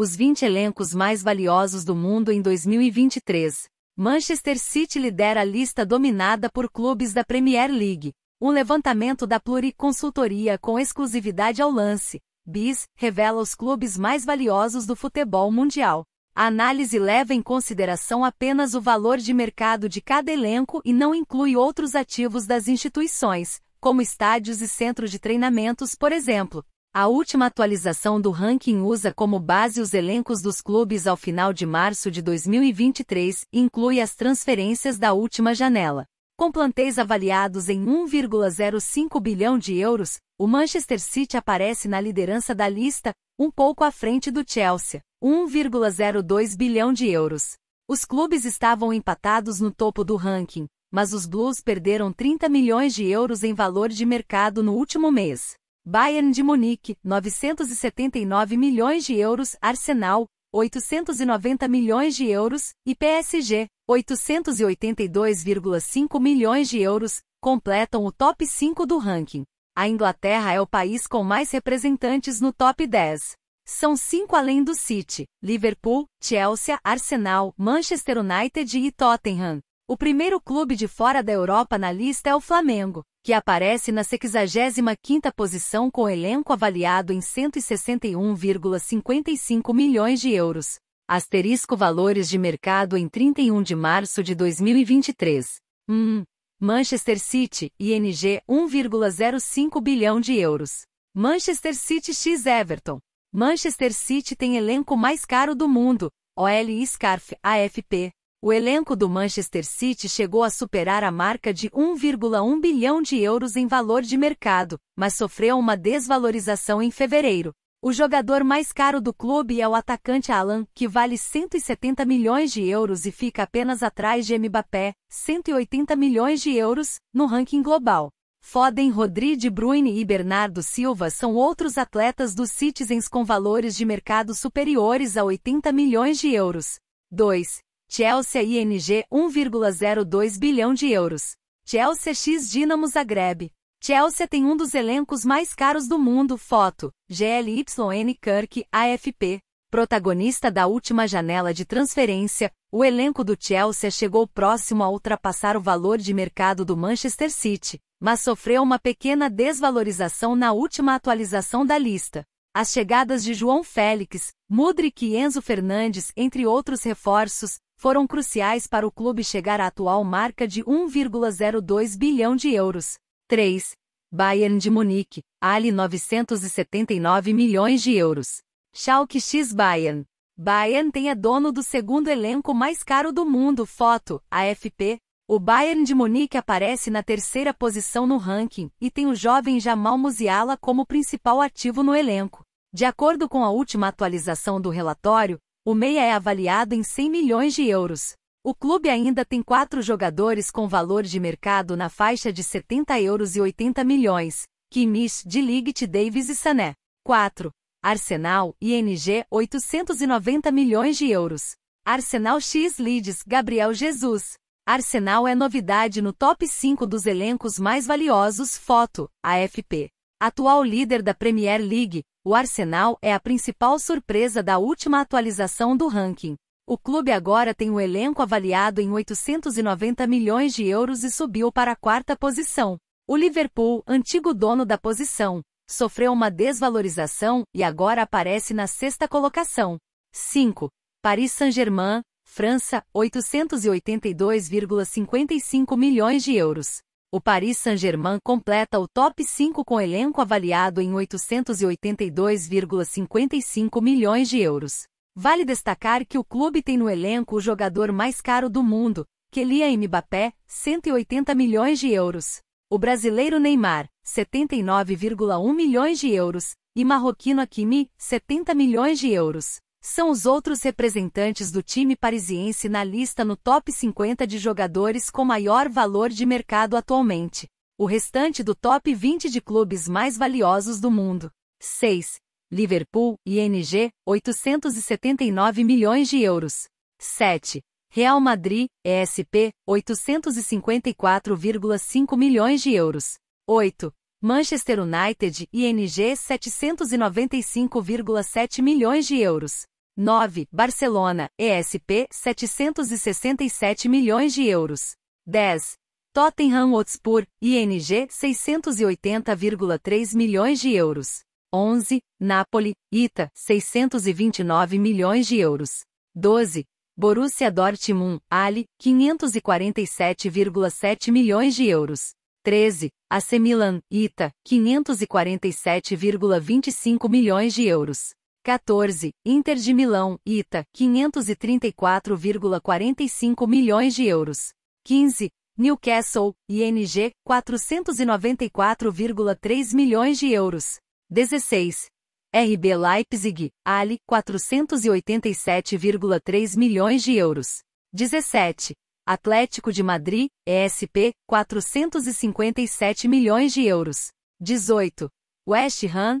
os 20 elencos mais valiosos do mundo em 2023. Manchester City lidera a lista dominada por clubes da Premier League. Um levantamento da Pluriconsultoria com exclusividade ao lance, BIS, revela os clubes mais valiosos do futebol mundial. A análise leva em consideração apenas o valor de mercado de cada elenco e não inclui outros ativos das instituições, como estádios e centros de treinamentos, por exemplo. A última atualização do ranking usa como base os elencos dos clubes ao final de março de 2023 e inclui as transferências da última janela. Com plantéis avaliados em 1,05 bilhão de euros, o Manchester City aparece na liderança da lista, um pouco à frente do Chelsea, 1,02 bilhão de euros. Os clubes estavam empatados no topo do ranking, mas os Blues perderam 30 milhões de euros em valor de mercado no último mês. Bayern de Munique, 979 milhões de euros, Arsenal, 890 milhões de euros, e PSG, 882,5 milhões de euros, completam o top 5 do ranking. A Inglaterra é o país com mais representantes no top 10. São cinco além do City, Liverpool, Chelsea, Arsenal, Manchester United e Tottenham. O primeiro clube de fora da Europa na lista é o Flamengo, que aparece na 65ª posição com elenco avaliado em 161,55 milhões de euros. Asterisco valores de mercado em 31 de março de 2023. Hum, Manchester City, ING 1,05 bilhão de euros. Manchester City x Everton. Manchester City tem elenco mais caro do mundo, OL Scarf, AFP, o elenco do Manchester City chegou a superar a marca de 1,1 bilhão de euros em valor de mercado, mas sofreu uma desvalorização em fevereiro. O jogador mais caro do clube é o atacante Alan, que vale 170 milhões de euros e fica apenas atrás de Mbappé, 180 milhões de euros, no ranking global. Foden, Rodri Bruyne e Bernardo Silva são outros atletas dos Citizens com valores de mercado superiores a 80 milhões de euros. 2. Chelsea ING 1,02 bilhão de euros. Chelsea X Dinamo Zagreb. Chelsea tem um dos elencos mais caros do mundo, foto, GLYN Kirk, AFP. Protagonista da última janela de transferência, o elenco do Chelsea chegou próximo a ultrapassar o valor de mercado do Manchester City, mas sofreu uma pequena desvalorização na última atualização da lista. As chegadas de João Félix, Mudrik e Enzo Fernandes, entre outros reforços, foram cruciais para o clube chegar à atual marca de 1,02 bilhão de euros. 3. Bayern de Munique, Ali 979 milhões de euros. Schalke X Bayern. Bayern tem é dono do segundo elenco mais caro do mundo, foto, AFP. O Bayern de Munique aparece na terceira posição no ranking e tem o jovem Jamal Musiala como principal ativo no elenco. De acordo com a última atualização do relatório, o meia é avaliado em 100 milhões de euros. O clube ainda tem quatro jogadores com valor de mercado na faixa de 70 euros e 80 milhões, Kimmich, de Ligt, Davis e Sané. 4. Arsenal, ING, 890 milhões de euros. Arsenal X Leeds, Gabriel Jesus. Arsenal é novidade no top 5 dos elencos mais valiosos, foto, AFP. Atual líder da Premier League, o Arsenal é a principal surpresa da última atualização do ranking. O clube agora tem um elenco avaliado em 890 milhões de euros e subiu para a quarta posição. O Liverpool, antigo dono da posição, sofreu uma desvalorização e agora aparece na sexta colocação. 5. Paris Saint-Germain, França, 882,55 milhões de euros o Paris Saint-Germain completa o top 5 com elenco avaliado em 882,55 milhões de euros. Vale destacar que o clube tem no elenco o jogador mais caro do mundo, Kylian Mbappé, 180 milhões de euros. O brasileiro Neymar, 79,1 milhões de euros, e marroquino Hakimi, 70 milhões de euros são os outros representantes do time parisiense na lista no top 50 de jogadores com maior valor de mercado atualmente. O restante do top 20 de clubes mais valiosos do mundo. 6. Liverpool, ING, 879 milhões de euros. 7. Real Madrid, ESP, 854,5 milhões de euros. 8. Manchester United, ING, 795,7 milhões de euros. 9. Barcelona, ESP, 767 milhões de euros. 10. Tottenham Hotspur, ING, 680,3 milhões de euros. 11. Napoli, ITA, 629 milhões de euros. 12. Borussia Dortmund, Ali, 547,7 milhões de euros. 13. AC Milan, ITA, 547,25 milhões de euros. 14. Inter de Milão, ITA, 534,45 milhões de euros. 15. Newcastle, ING, 494,3 milhões de euros. 16. RB Leipzig, Ali, 487,3 milhões de euros. 17. Atlético de Madrid, ESP, 457 milhões de euros. 18. West Ham,